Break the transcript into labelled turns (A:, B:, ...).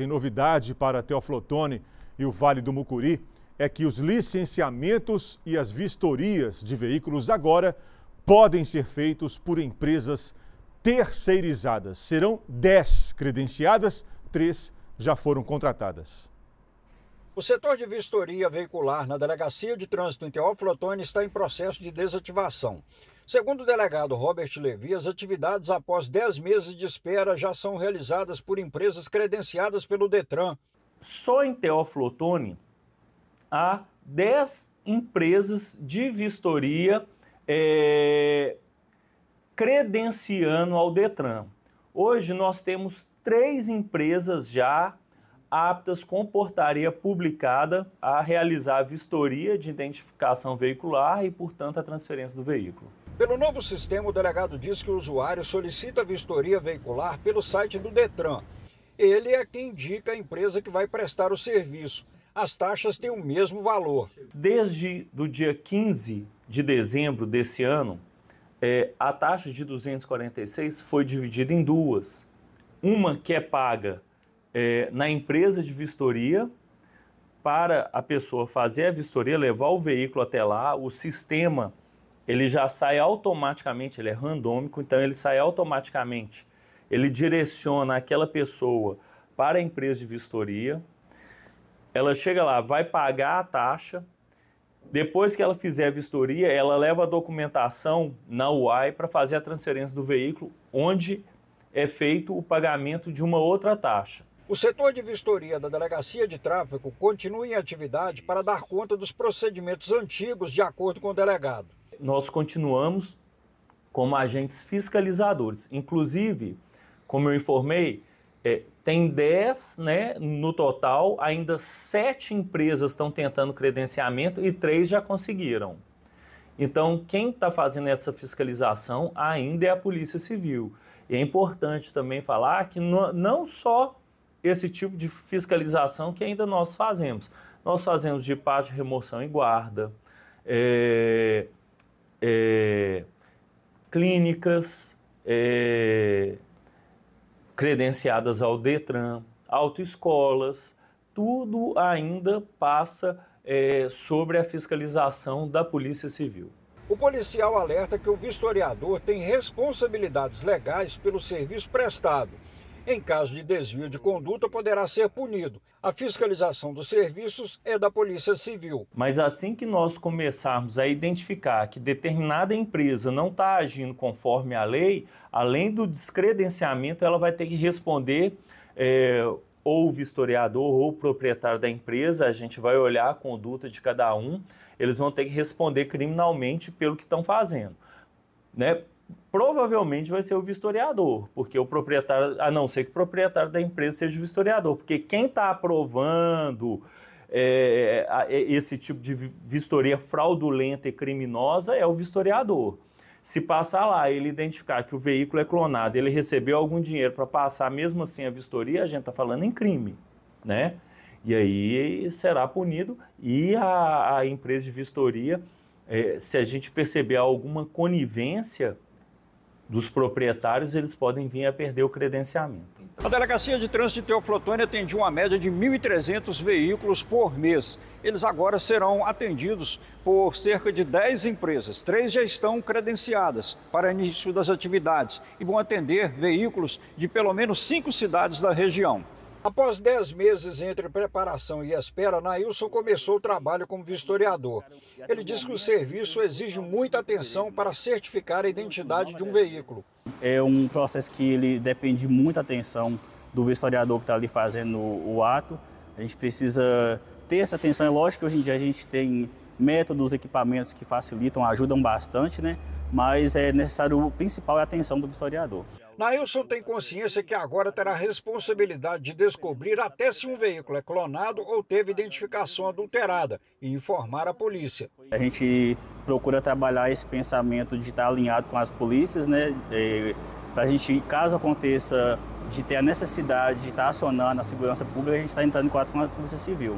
A: Tem novidade para Teoflotone e o Vale do Mucuri é que os licenciamentos e as vistorias de veículos agora podem ser feitos por empresas terceirizadas. Serão 10 credenciadas, 3 já foram contratadas. O setor de vistoria veicular na Delegacia de Trânsito em Teófilo Otoni está em processo de desativação. Segundo o delegado Robert Levi, as atividades após 10 meses de espera já são realizadas por empresas credenciadas pelo Detran. Só em Teófilo Otoni há 10
B: empresas de vistoria é, credenciando ao Detran. Hoje nós temos três empresas já a Aptas comportaria publicada a realizar a vistoria de identificação veicular e, portanto, a transferência do veículo.
A: Pelo novo sistema, o delegado diz que o usuário solicita a vistoria veicular pelo site do Detran. Ele é quem indica a empresa que vai prestar o serviço. As taxas têm o mesmo valor. Desde
B: o dia 15 de dezembro desse ano, é, a taxa de 246 foi dividida em duas. Uma que é paga é, na empresa de vistoria para a pessoa fazer a vistoria, levar o veículo até lá, o sistema ele já sai automaticamente, ele é randômico, então ele sai automaticamente. Ele direciona aquela pessoa para a empresa de vistoria. Ela chega lá, vai pagar a taxa. Depois que ela fizer a vistoria, ela leva a documentação na UAI para fazer a transferência do veículo, onde é feito o pagamento de uma outra taxa.
A: O setor de vistoria da Delegacia de tráfico continua em atividade para dar conta dos procedimentos antigos de acordo com o delegado.
B: Nós continuamos como agentes fiscalizadores. Inclusive, como eu informei, é, tem 10 né, no total, ainda 7 empresas estão tentando credenciamento e 3 já conseguiram. Então, quem está fazendo essa fiscalização ainda é a Polícia Civil. E é importante também falar que não, não só esse tipo de fiscalização que ainda nós fazemos. Nós fazemos de pátio, remoção e guarda, é, é, clínicas é, credenciadas ao Detran, autoescolas, tudo ainda passa é, sobre a fiscalização da Polícia Civil.
A: O policial alerta que o vistoriador tem responsabilidades legais pelo serviço prestado em caso de desvio de conduta, poderá ser punido. A fiscalização dos serviços é da Polícia Civil.
B: Mas assim que nós começarmos a identificar que determinada empresa não está agindo conforme a lei, além do descredenciamento, ela vai ter que responder. É, ou o vistoriador ou o proprietário da empresa, a gente vai olhar a conduta de cada um, eles vão ter que responder criminalmente pelo que estão fazendo. Né? provavelmente vai ser o vistoriador, porque o proprietário, a não ser que o proprietário da empresa seja o vistoriador, porque quem está aprovando é, é, esse tipo de vistoria fraudulenta e criminosa é o vistoriador. Se passar lá ele identificar que o veículo é clonado, ele recebeu algum dinheiro para passar mesmo assim a vistoria, a gente está falando em crime, né? E aí será punido e a, a empresa de vistoria, é, se a gente perceber alguma conivência, dos proprietários, eles podem vir a perder
A: o credenciamento. A Delegacia de Trânsito de Teoflotone atendia uma média de 1.300 veículos por mês. Eles agora serão atendidos por cerca de 10 empresas. Três já estão credenciadas para início das atividades e vão atender veículos de pelo menos cinco cidades da região. Após 10 meses entre preparação e espera, Nailson começou o trabalho como vistoriador. Ele diz que o serviço exige muita atenção para certificar a identidade de um veículo.
C: É um processo que ele depende de muita atenção do vistoriador que está ali fazendo o ato. A gente precisa ter essa atenção. É lógico que hoje em dia a gente tem métodos, equipamentos que facilitam, ajudam bastante, né? Mas é necessário, o principal é a atenção do historiador.
A: Nailson tem consciência que agora terá a responsabilidade de descobrir até se um veículo é clonado ou teve identificação adulterada e informar a polícia.
C: A gente procura trabalhar esse pensamento de estar alinhado com as polícias, né? É, Para a gente, caso aconteça de ter a necessidade de estar acionando a segurança pública, a gente está entrando em contato com a Polícia Civil.